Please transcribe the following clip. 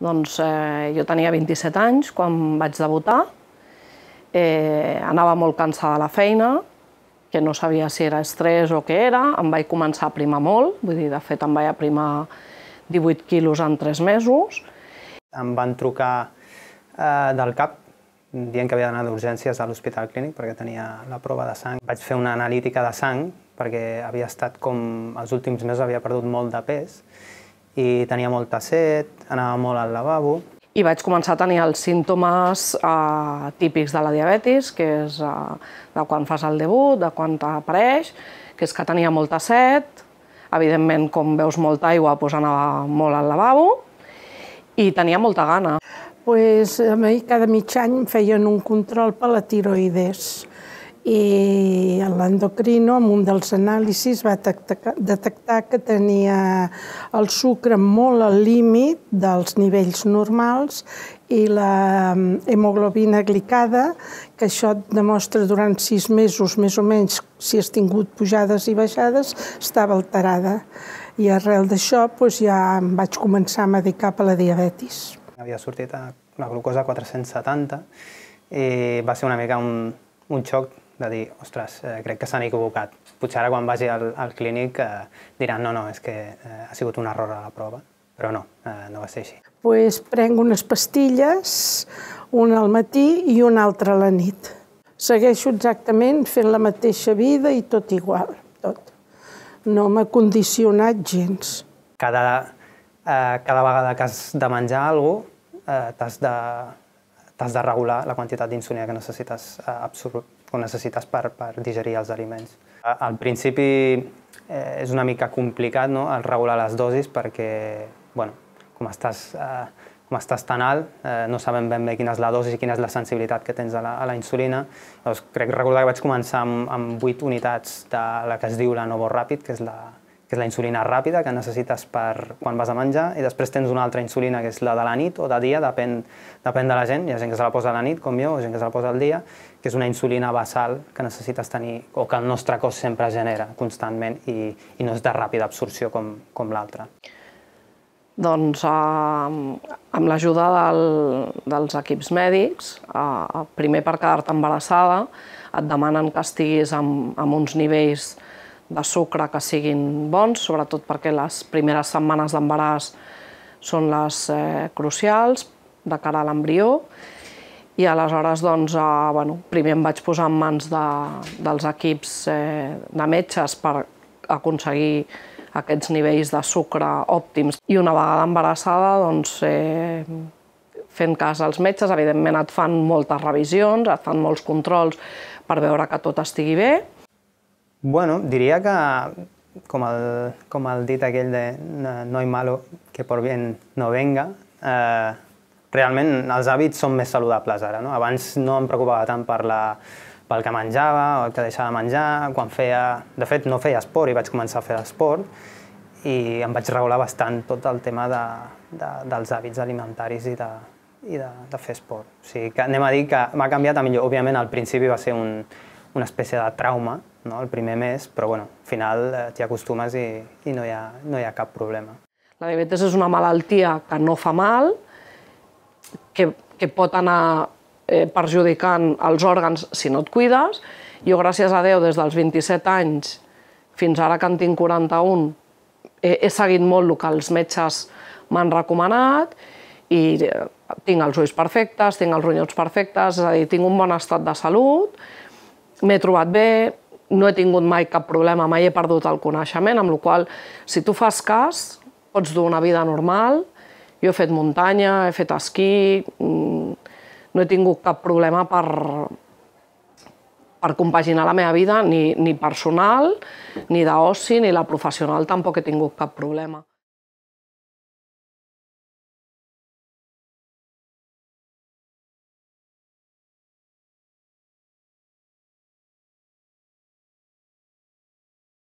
Doncs eh, jo tenia 27 anys quan vaig debutar, eh, anava molt cansada de la feina, que no sabia si era estrès o què era, em vaig començar a primar molt, vull dir, de fet em vaig aprimar 18 quilos en 3 mesos. Em van trucar eh, del CAP dient que havia d'anar d'urgències a l'Hospital Clínic perquè tenia la prova de sang. Vaig fer una analítica de sang perquè havia estat com els últims mesos havia perdut molt de pes i tenia molta set, anava molt al lavabo. I vaig començar a tenir els símptomes eh, típics de la diabetis, que és eh, de quan fas el debut, de quan t'apareix, que és que tenia molta set, evidentment, com veus molta aigua, doncs anava molt al lavabo, i tenia molta gana. Pues, a mi cada mig any feien un control per la tiroides i l'endocrino en un dels anàlisis va detectar que tenia el sucre molt al límit dels nivells normals i la mm, hemoglobina glicada, que això et demostra durant sis mesos, més o menys, si has tingut pujades i baixades, estava alterada. I arrel d'això doncs, ja em vaig començar a medicar per la diabetis. Havia sortit la glucosa 470 eh, va ser una mica un, un xoc de dir, ostres, eh, crec que s'han equivocat. Potser ara quan vagi al, al clínic eh, diran, no, no, és que eh, ha sigut un error a la prova, però no, eh, no va ser així. Pues prenc unes pastilles, una al matí i una altra a la nit. Segueixo exactament fent la mateixa vida i tot igual, tot. No m'ha condicionat gens. Cada, eh, cada vegada que has de menjar alguna cosa, eh, t'has de, de regular la quantitat d'insulina que necessites eh, absorbir que necessites per, per digerir els aliments. Al principi eh, és una mica complicat no? el regular les dosis perquè, bueno, com estàs, eh, com estàs tan alt, eh, no sabem ben bé quina és la dosi i quina és la sensibilitat que tens a la, a la insulina. Llavors, crec recordar que vaig començar amb, amb 8 unitats de la que es diu la Novo Ràpid, que és la, que és la insulina ràpida que necessites per quan vas a menjar, i després tens una altra insulina que és la de la nit o de dia, depèn, depèn de la gent, hi ha gent que se la posa a la nit, com jo, o gent que se la posa al dia, que és una insulina basal que necessites tenir, o que el nostre cos sempre genera constantment i, i no és de ràpida absorció com, com l'altra. Doncs eh, amb l'ajuda del, dels equips mèdics, eh, primer per quedar-te embarassada, et demanen que estiguis amb, amb uns nivells eh, de sucre que siguin bons, sobretot perquè les primeres setmanes d'embaràs són les eh, crucials de cara a l'embrió i aleshores doncs, eh, bueno, primer em vaig posar en mans de, dels equips eh, de metges per aconseguir aquests nivells de sucre òptims. I una vegada embarassada, doncs, eh, fent cas als metges, evidentment et fan moltes revisions, et fan molts controls per veure que tot estigui bé, Bueno, diria que com el, com el dit aquell de no hay malo que por bien no venga, eh, realment els hàbits són més saludables ara. No? Abans no em preocupava tant per la, pel que menjava o el que deixava de menjar, quan feia... De fet, no feia esport i vaig començar a fer esport i em vaig regular bastant tot el tema de, de, dels hàbits alimentaris i de, i de, de fer esport. O sigui, que anem a dir que m'ha canviat a millor. Òbviament, al principi va ser un, una espècie de trauma, no? el primer mes, però bueno, al final eh, t'hi acostumes i, i no, hi ha, no hi ha cap problema. La diabetes és una malaltia que no fa mal, que, que pot anar eh, perjudicant els òrgans si no et cuides. Jo, gràcies a Déu, des dels 27 anys fins ara que en tinc 41, he, he seguit molt el que els metges m'han recomanat i eh, tinc els ulls perfectes, tinc els ronyons perfectes, és a dir, tinc un bon estat de salut, m'he trobat bé, no he tingut mai cap problema, mai he perdut el coneixement, amb la qual si tu fas cas, pots dur una vida normal. Jo he fet muntanya, he fet esquí, mm, no he tingut cap problema per, per compaginar la meva vida, ni, ni personal, ni d'oci, ni la professional, tampoc he tingut cap problema.